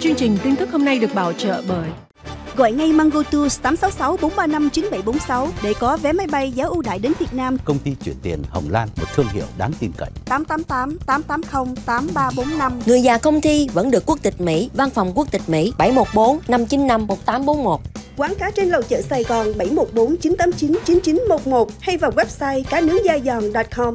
Chương trình tin tức hôm nay được bảo trợ bởi Gọi ngay Mango Tours 866 435 9746 để có vé máy bay giá ưu đãi đến Việt Nam. Công ty chuyển tiền Hồng Lan, một thương hiệu đáng tin cậy. 888 880 8345. Người già công ty vẫn được quốc tịch Mỹ, văn phòng quốc tịch Mỹ 714 595 1841. Quán cá trên lầu chợ Sài Gòn 714 989 9911 hay vào website cá nướng da giòn.com.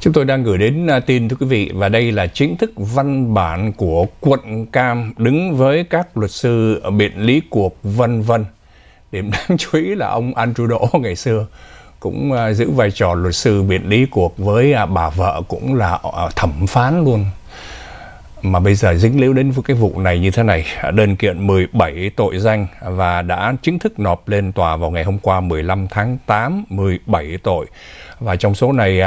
Chúng tôi đang gửi đến à, tin thưa quý vị và đây là chính thức văn bản của quận Cam đứng với các luật sư ở biện lý cuộc vân vân. Điểm đáng chú ý là ông Andrew Đỗ ngày xưa cũng à, giữ vai trò luật sư biện lý cuộc với à, bà vợ cũng là thẩm phán luôn. Mà bây giờ dính líu đến cái vụ này như thế này, đơn kiện 17 tội danh và đã chính thức nộp lên tòa vào ngày hôm qua 15 tháng 8, 17 tội. Và trong số này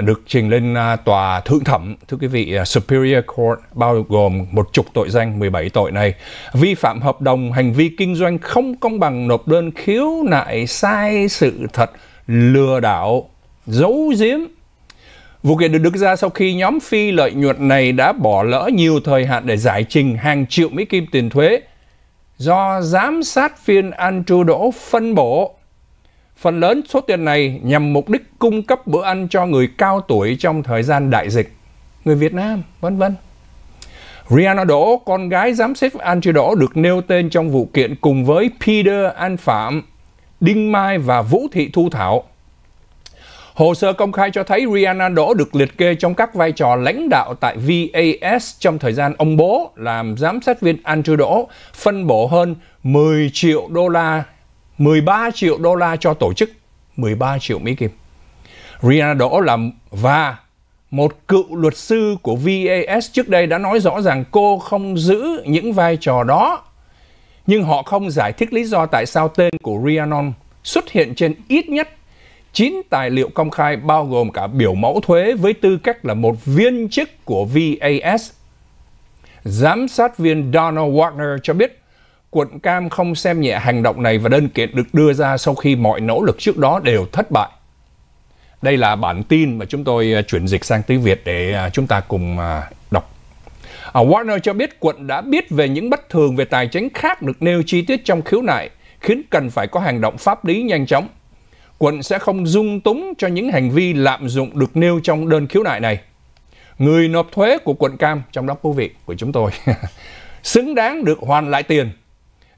được trình lên à, tòa thượng thẩm thưa quý vị à, Superior Court bao gồm một chục tội danh 17 tội này vi phạm hợp đồng hành vi kinh doanh không công bằng nộp đơn khiếu nại sai sự thật lừa đảo giấu giếm Vụ kiện được đưa ra sau khi nhóm phi lợi nhuận này đã bỏ lỡ nhiều thời hạn để giải trình hàng triệu mỹ kim tiền thuế do giám sát viên Andrew Đỗ phân bổ Phần lớn số tiền này nhằm mục đích cung cấp bữa ăn cho người cao tuổi trong thời gian đại dịch, người Việt Nam, vân vân. Rihanna Đỗ, con gái giám sát Angie Đỗ được nêu tên trong vụ kiện cùng với Peter An Phạm, Đinh Mai và Vũ Thị Thu Thảo. Hồ sơ công khai cho thấy Rihanna Đỗ được liệt kê trong các vai trò lãnh đạo tại VAS trong thời gian ông bố làm giám sát viên Andrew Đỗ phân bổ hơn 10 triệu đô la 13 triệu đô la cho tổ chức 13 triệu Mỹ Kim. Rihanna đó là và một cựu luật sư của VAS trước đây đã nói rõ rằng cô không giữ những vai trò đó. Nhưng họ không giải thích lý do tại sao tên của Rihanna xuất hiện trên ít nhất 9 tài liệu công khai bao gồm cả biểu mẫu thuế với tư cách là một viên chức của VAS. Giám sát viên Donald Wagner cho biết quận Cam không xem nhẹ hành động này và đơn kiện được đưa ra sau khi mọi nỗ lực trước đó đều thất bại. Đây là bản tin mà chúng tôi à, chuyển dịch sang tiếng Việt để à, chúng ta cùng à, đọc. À, Warner cho biết quận đã biết về những bất thường về tài chính khác được nêu chi tiết trong khiếu nại, khiến cần phải có hành động pháp lý nhanh chóng. Quận sẽ không dung túng cho những hành vi lạm dụng được nêu trong đơn khiếu nại này. Người nộp thuế của quận Cam, trong đó quý vị của chúng tôi, xứng đáng được hoàn lại tiền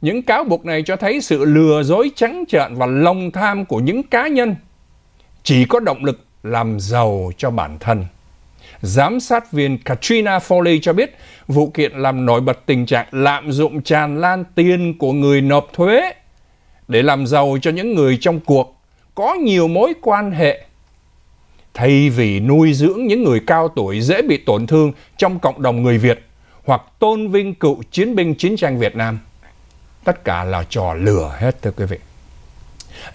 những cáo buộc này cho thấy sự lừa dối trắng trợn và lòng tham của những cá nhân chỉ có động lực làm giàu cho bản thân. Giám sát viên Katrina Foley cho biết vụ kiện làm nổi bật tình trạng lạm dụng tràn lan tiền của người nộp thuế để làm giàu cho những người trong cuộc có nhiều mối quan hệ. Thay vì nuôi dưỡng những người cao tuổi dễ bị tổn thương trong cộng đồng người Việt hoặc tôn vinh cựu chiến binh chiến tranh Việt Nam – Tất cả là trò lừa hết thưa quý vị.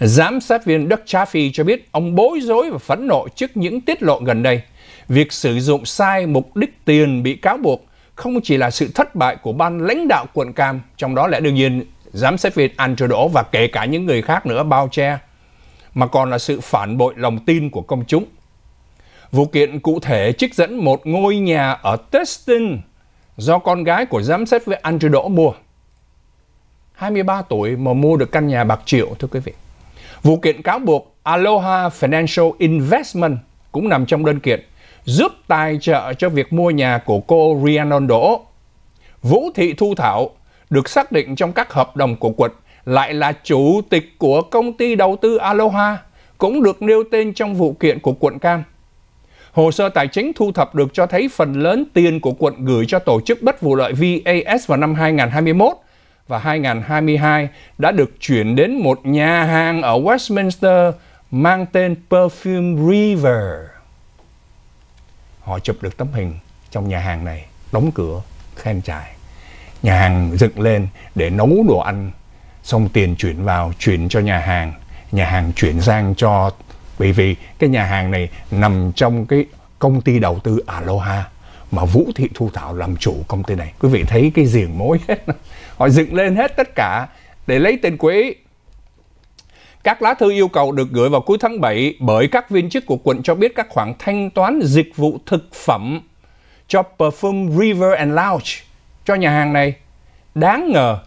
Giám sát viên Đức Cha cho biết ông bối rối và phẫn nộ trước những tiết lộ gần đây. Việc sử dụng sai mục đích tiền bị cáo buộc không chỉ là sự thất bại của ban lãnh đạo quận Cam, trong đó lẽ đương nhiên giám sát viên Andrew Đỗ và kể cả những người khác nữa bao che, mà còn là sự phản bội lòng tin của công chúng. Vụ kiện cụ thể trích dẫn một ngôi nhà ở Testin do con gái của giám sát viên Andrew Đỗ mua. 23 tuổi mà mua được căn nhà bạc triệu thưa quý vị. Vụ kiện cáo buộc Aloha Financial Investment cũng nằm trong đơn kiện giúp tài trợ cho việc mua nhà của cô Rhiannon Đỗ. Vũ Thị Thu Thảo được xác định trong các hợp đồng của quận lại là chủ tịch của công ty đầu tư Aloha cũng được nêu tên trong vụ kiện của quận Cam. Hồ sơ tài chính thu thập được cho thấy phần lớn tiền của quận gửi cho tổ chức bất vụ lợi VAS vào năm 2021 và 2022 đã được chuyển đến một nhà hàng ở Westminster mang tên Perfume River. Họ chụp được tấm hình trong nhà hàng này, đóng cửa, khen trải. Nhà hàng dựng lên để nấu đồ ăn, xong tiền chuyển vào, chuyển cho nhà hàng. Nhà hàng chuyển sang cho, bởi vì cái nhà hàng này nằm trong cái công ty đầu tư Aloha mà Vũ Thị Thu Thảo làm chủ công ty này. Quý vị thấy cái giềng mối hết, họ dựng lên hết tất cả để lấy tên quỹ. Các lá thư yêu cầu được gửi vào cuối tháng 7 bởi các viên chức của quận cho biết các khoản thanh toán dịch vụ thực phẩm cho Perfume River and Lounge cho nhà hàng này. Đáng ngờ,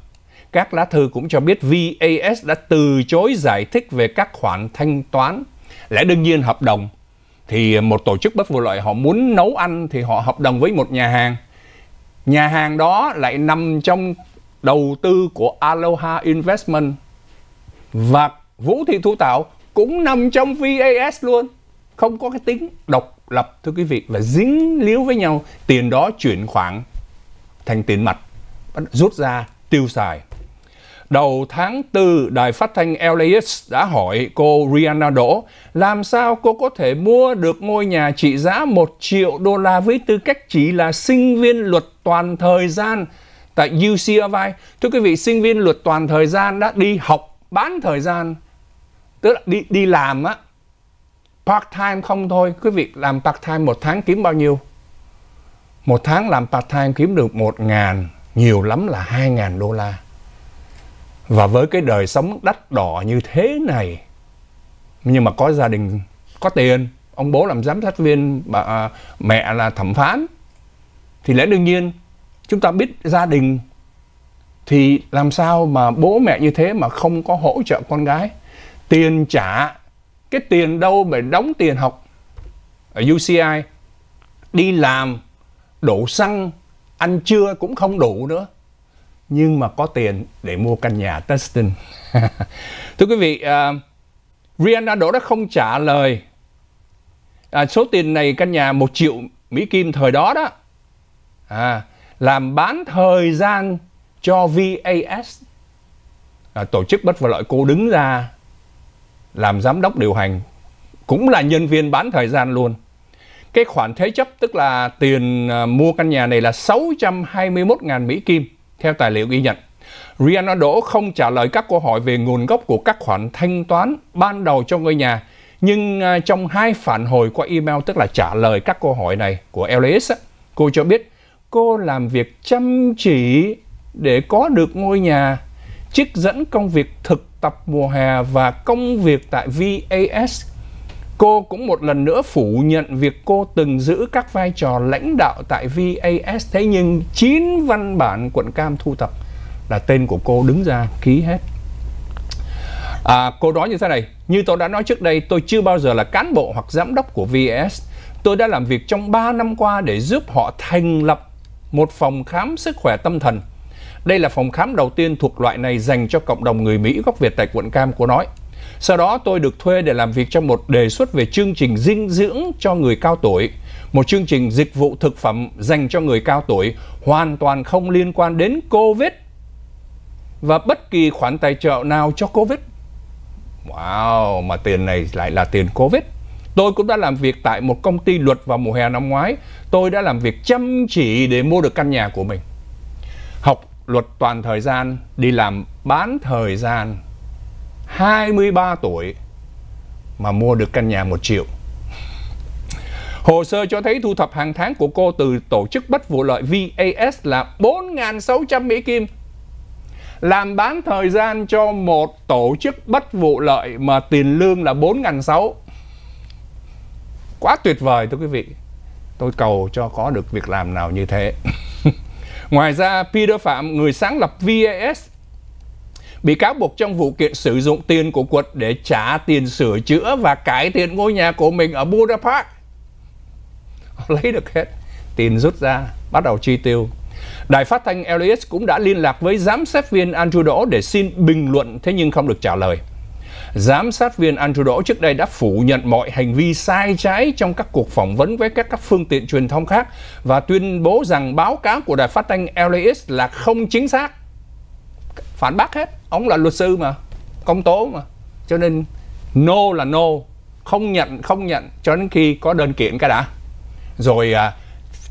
các lá thư cũng cho biết VAS đã từ chối giải thích về các khoản thanh toán. Lẽ đương nhiên hợp đồng thì một tổ chức bất vụ lợi họ muốn nấu ăn thì họ hợp đồng với một nhà hàng nhà hàng đó lại nằm trong đầu tư của Aloha Investment và Vũ Thị Thu Tạo cũng nằm trong VAS luôn không có cái tính độc lập thưa quý vị và dính líu với nhau tiền đó chuyển khoản thành tiền mặt rút ra tiêu xài Đầu tháng 4, đài phát thanh LAX đã hỏi cô Rihanna Đỗ làm sao cô có thể mua được ngôi nhà trị giá 1 triệu đô la với tư cách chỉ là sinh viên luật toàn thời gian tại UCLA. Thưa quý vị, sinh viên luật toàn thời gian đã đi học bán thời gian, tức là đi, đi làm á, part time không thôi. Quý vị làm part time một tháng kiếm bao nhiêu? Một tháng làm part time kiếm được 1 ngàn, nhiều lắm là 2 ngàn đô la và với cái đời sống đắt đỏ như thế này nhưng mà có gia đình có tiền, ông bố làm giám sát viên, bà à, mẹ là thẩm phán thì lẽ đương nhiên chúng ta biết gia đình thì làm sao mà bố mẹ như thế mà không có hỗ trợ con gái tiền trả cái tiền đâu mà đóng tiền học ở UCI đi làm đổ xăng ăn trưa cũng không đủ nữa nhưng mà có tiền để mua căn nhà Tustin. Thưa quý vị, uh, Rihanna Đỗ đã không trả lời à, số tiền này căn nhà 1 triệu Mỹ Kim thời đó đó à, làm bán thời gian cho VAS à, tổ chức bất vụ lợi cô đứng ra làm giám đốc điều hành cũng là nhân viên bán thời gian luôn cái khoản thế chấp tức là tiền à, mua căn nhà này là 621.000 Mỹ Kim theo tài liệu ghi nhận. Rihanna Đỗ không trả lời các câu hỏi về nguồn gốc của các khoản thanh toán ban đầu cho ngôi nhà, nhưng à, trong hai phản hồi qua email tức là trả lời các câu hỏi này của LAX, cô cho biết cô làm việc chăm chỉ để có được ngôi nhà, trích dẫn công việc thực tập mùa hè và công việc tại VAS Cô cũng một lần nữa phủ nhận việc cô từng giữ các vai trò lãnh đạo tại VAS thế nhưng 9 văn bản quận cam thu thập là tên của cô đứng ra ký hết. À, cô nói như thế này, như tôi đã nói trước đây, tôi chưa bao giờ là cán bộ hoặc giám đốc của VAS. Tôi đã làm việc trong 3 năm qua để giúp họ thành lập một phòng khám sức khỏe tâm thần. Đây là phòng khám đầu tiên thuộc loại này dành cho cộng đồng người Mỹ gốc Việt tại quận Cam, cô nói. Sau đó tôi được thuê để làm việc trong một đề xuất về chương trình dinh dưỡng cho người cao tuổi, một chương trình dịch vụ thực phẩm dành cho người cao tuổi hoàn toàn không liên quan đến Covid và bất kỳ khoản tài trợ nào cho Covid. Wow, mà tiền này lại là tiền Covid. Tôi cũng đã làm việc tại một công ty luật vào mùa hè năm ngoái. Tôi đã làm việc chăm chỉ để mua được căn nhà của mình. Học luật toàn thời gian, đi làm bán thời gian 23 tuổi mà mua được căn nhà 1 triệu. Hồ sơ cho thấy thu thập hàng tháng của cô từ tổ chức bất vụ lợi VAS là 4.600 Mỹ Kim. Làm bán thời gian cho một tổ chức bất vụ lợi mà tiền lương là 4.600. Quá tuyệt vời thưa quý vị. Tôi cầu cho có được việc làm nào như thế. Ngoài ra, Peter Phạm, người sáng lập VAS, Bị cáo buộc trong vụ kiện sử dụng tiền của quật để trả tiền sửa chữa và cải thiện ngôi nhà của mình ở Budapest Họ lấy được hết. Tiền rút ra, bắt đầu chi tiêu. Đài phát thanh LAX cũng đã liên lạc với giám sát viên Andrew Đỗ để xin bình luận thế nhưng không được trả lời. Giám sát viên Andrew Đỗ trước đây đã phủ nhận mọi hành vi sai trái trong các cuộc phỏng vấn với các, các phương tiện truyền thông khác và tuyên bố rằng báo cáo của đài phát thanh LAX là không chính xác phản bác hết ông là luật sư mà công tố mà cho nên no là no không nhận không nhận cho đến khi có đơn kiện cái đã rồi à,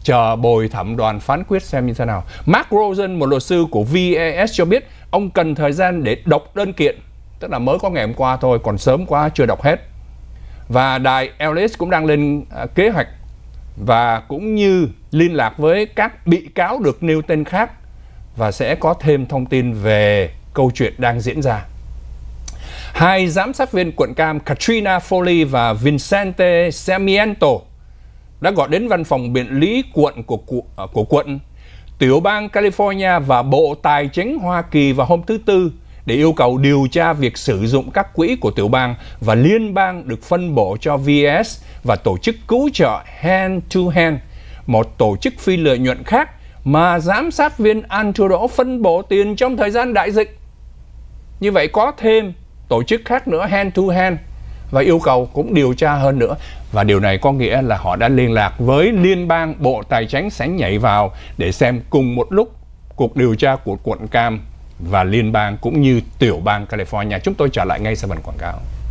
chờ bồi thẩm đoàn phán quyết xem như thế nào Mark Rosen một luật sư của VAS cho biết ông cần thời gian để đọc đơn kiện tức là mới có ngày hôm qua thôi còn sớm quá chưa đọc hết và đài Ellis cũng đang lên à, kế hoạch và cũng như liên lạc với các bị cáo được nêu tên khác và sẽ có thêm thông tin về câu chuyện đang diễn ra. Hai giám sát viên quận cam Katrina Foley và Vincente Semiento đã gọi đến văn phòng biện lý quận của, của, à, của quận, tiểu bang California và Bộ Tài chính Hoa Kỳ vào hôm thứ Tư để yêu cầu điều tra việc sử dụng các quỹ của tiểu bang và liên bang được phân bổ cho VS và tổ chức cứu trợ Hand to Hand, một tổ chức phi lợi nhuận khác mà giám sát viên Andrew Đỗ phân bổ tiền trong thời gian đại dịch. Như vậy có thêm tổ chức khác nữa hand to hand và yêu cầu cũng điều tra hơn nữa và điều này có nghĩa là họ đã liên lạc với liên bang bộ tài chính sẽ nhảy vào để xem cùng một lúc cuộc điều tra của quận cam và liên bang cũng như tiểu bang California. Chúng tôi trở lại ngay sau phần quảng cáo.